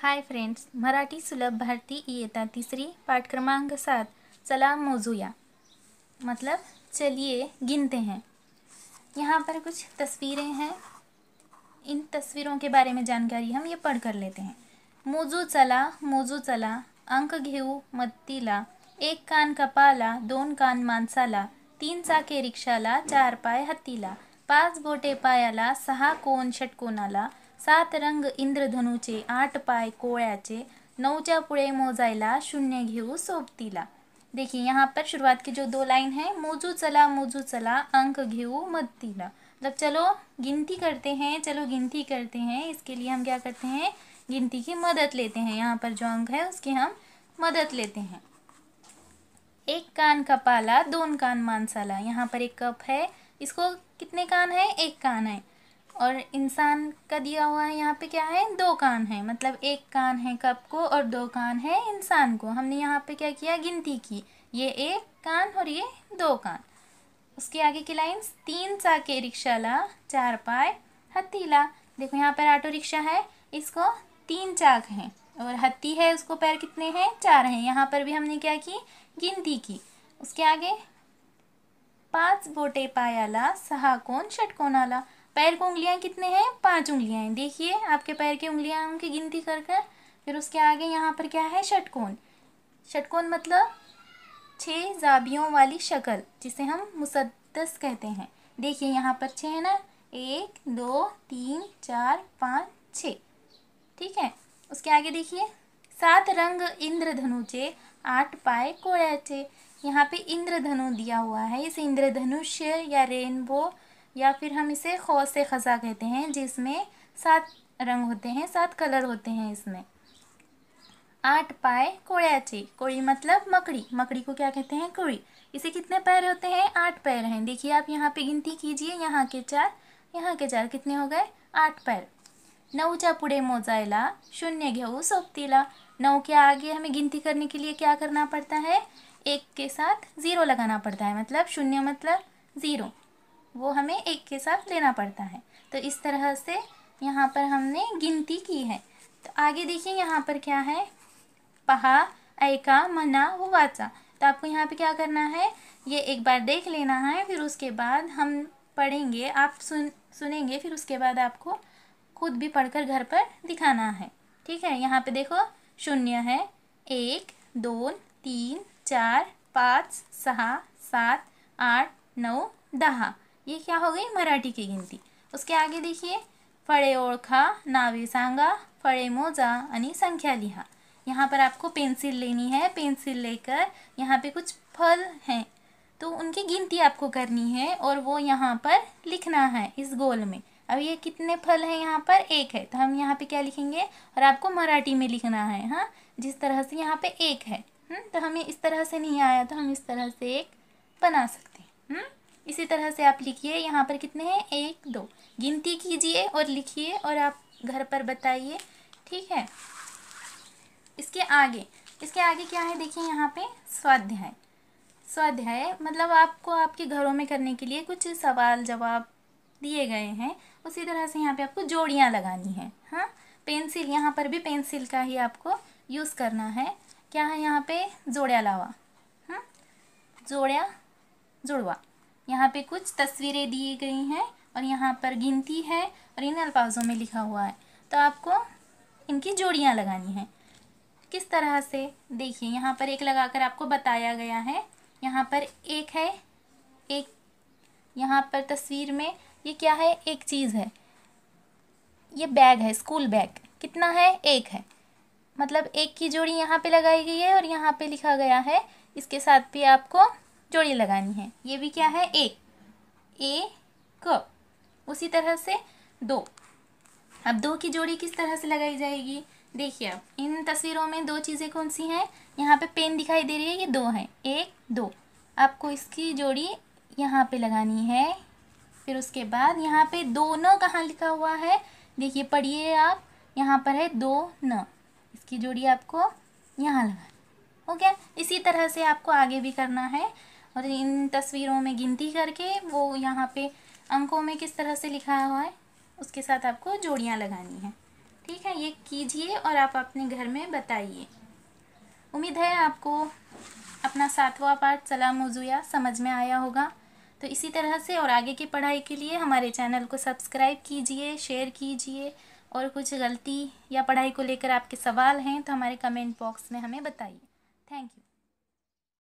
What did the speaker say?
Hi friends Marathi सुलभ भारती इता तीसरी पाठ क्रमांक सात चला मोजूया मतलब चलिए गिनते हैं यहाँ पर कुछ तस्वीरें हैं इन तस्वीरों के बारे में जानकारी हम ये पढ़ कर लेते हैं मोजू चला मोजू चला अंक घेऊ मत्तीला एक कान कपाला दोन कान मांसाला तीन चाके रिक्षाला चार पाय हत्तीला पाच बोटे पायाला सहा कोण षटकोनाला सात रंग इंद्रधनुचे आठ पाय कोयाचे नौच्या पुड़े मोजायला शून्य घेऊ सोबतीला देखिए यहाँ पर शुरुआत की जो दो लाइन है मोजू चला मोजू चला अंक घेऊ मत्तीला मतलब चलो गिनती करते हैं चलो गिनती करते हैं इसके लिए हम क्या करते हैं गिनती की मदद लेते हैं यहाँ पर जो अंक है उसकी हम मदद लेते हैं एक कान का पाला दोन कान मानसाला यहाँ पर एक कप है इसको कितने कान है एक कान है और इंसान का दिया हुआ है यहाँ पे क्या है दो कान है मतलब एक कान है कप को और दो कान है इंसान को हमने यहाँ पे क्या किया गिनती की ये एक कान और ये दो कान उसके आगे की लाइन तीन रिक्शा ला चार पाए हथीला देखो यहाँ पर ऑटो रिक्शा है इसको तीन चाक हैं और हत्ती है उसको पैर कितने हैं चार हैं यहाँ पर भी हमने क्या की गिनती की उसके आगे पांच बोटे पायाला सहा कोण षटकोणाला पैर को उंगलियाँ कितने हैं पांच उंगलियाँ हैं देखिए आपके पैर की उंगलियां की गिनती कर कर फिर उसके आगे यहाँ पर क्या है षटकोन षटकोन मतलब छः जाबियों वाली शक्ल जिसे हम मुसदस कहते हैं देखिए यहाँ पर छः है ना एक दो तीन चार पाँच छः ठीक है उसके आगे देखिए सात रंग इंद्रधनुचे आठ पाए कोयाचे यहाँ पे इंद्रधनु दिया हुआ है इस इंद्रधनुष्य या रेनबो या फिर हम इसे खौस ख़ज़ा कहते हैं जिसमें सात रंग होते हैं सात कलर होते हैं इसमें आठ पाए कोड़ियाची कोड़ी मतलब मकड़ी मकड़ी को क्या कहते हैं कोड़ी इसे कितने पैर होते हैं आठ पैर हैं देखिए आप यहाँ पे गिनती कीजिए यहाँ के चार यहाँ के चार कितने हो गए आठ पैर चा पुड़े मोजाइला शून्य घेऊ सोपतीला नौ के आगे हमें गिनती करने के लिए क्या करना पड़ता है एक के साथ ज़ीरो लगाना पड़ता है मतलब शून्य मतलब ज़ीरो वो हमें एक के साथ लेना पड़ता है तो इस तरह से यहाँ पर हमने गिनती की है तो आगे देखिए यहाँ पर क्या है पहा ऐका मना व वाचा तो आपको यहाँ पे क्या करना है ये एक बार देख लेना है फिर उसके बाद हम पढ़ेंगे आप सुन सुनेंगे फिर उसके बाद आपको खुद भी पढ़कर घर पर दिखाना है ठीक है यहाँ पे देखो शून्य है एक दो तीन चार पाँच सहा सात आठ नौ दहा ये क्या हो गई मराठी की गिनती उसके आगे देखिए फड़े ओळखा नावे सांगा फड़े मोजा अनि संख्या लिहा यहाँ पर आपको पेंसिल लेनी है पेंसिल लेकर यहाँ पे कुछ फल हैं तो उनकी गिनती आपको करनी है और वो यहाँ पर लिखना है इस गोल में अब ये कितने फल हैं यहाँ पर एक है तो हम यहाँ पे क्या लिखेंगे और आपको मराठी में लिखना है हाँ जिस तरह से यहाँ पे एक है हुँ? हम्म? तो हमें इस तरह से नहीं आया तो हम इस तरह से एक बना सकते हैं हम्म? इसी तरह से आप लिखिए यहाँ पर कितने हैं एक दो गिनती कीजिए और लिखिए और आप घर पर बताइए ठीक है इसके आगे इसके आगे क्या है देखिए यहाँ पे स्वाध्याय स्वाध्याय मतलब आपको आपके घरों में करने के लिए कुछ सवाल जवाब दिए गए हैं उसी तरह से यहाँ पे आपको जोड़ियाँ लगानी है हाँ पेंसिल यहाँ पर भी पेंसिल का ही आपको यूज़ करना है क्या है यहाँ पे जोड़िया लावा हाँ जोड़िया जुड़वा यहाँ पे कुछ तस्वीरें दिए गई हैं और यहाँ पर गिनती है और इन अल्फाजों में लिखा हुआ है तो आपको इनकी जोड़ियाँ लगानी हैं किस तरह से देखिए यहाँ पर एक लगाकर आपको बताया गया है यहाँ पर एक है एक यहाँ पर तस्वीर में ये क्या है एक चीज़ है ये बैग है स्कूल बैग कितना है एक है मतलब एक की जोड़ी यहाँ पे लगाई गई है और यहाँ पे लिखा गया है इसके साथ भी आपको जोड़ी लगानी है ये भी क्या है एक ए क उसी तरह से दो अब दो की जोड़ी किस तरह से लगाई जाएगी देखिए अब इन तस्वीरों में दो चीज़ें कौन सी हैं यहाँ पे पेन दिखाई दे रही है ये दो हैं एक दो आपको इसकी जोड़ी यहाँ पे लगानी है फिर उसके बाद यहाँ पे दो न कहाँ लिखा हुआ है देखिए पढ़िए आप यहाँ पर है दो न इसकी जोड़ी आपको यहाँ लगानी हो गया इसी तरह से आपको आगे भी करना है और इन तस्वीरों में गिनती करके वो यहाँ पे अंकों में किस तरह से लिखा हुआ है उसके साथ आपको जोड़ियाँ लगानी हैं ठीक है ये कीजिए और आप अपने घर में बताइए उम्मीद है आपको अपना सातवां पार्ट सलाम मौजूया समझ में आया होगा तो इसी तरह से और आगे की पढ़ाई के लिए हमारे चैनल को सब्सक्राइब कीजिए शेयर कीजिए और कुछ गलती या पढ़ाई को लेकर आपके सवाल हैं तो हमारे कमेंट बॉक्स में हमें बताइए थैंक यू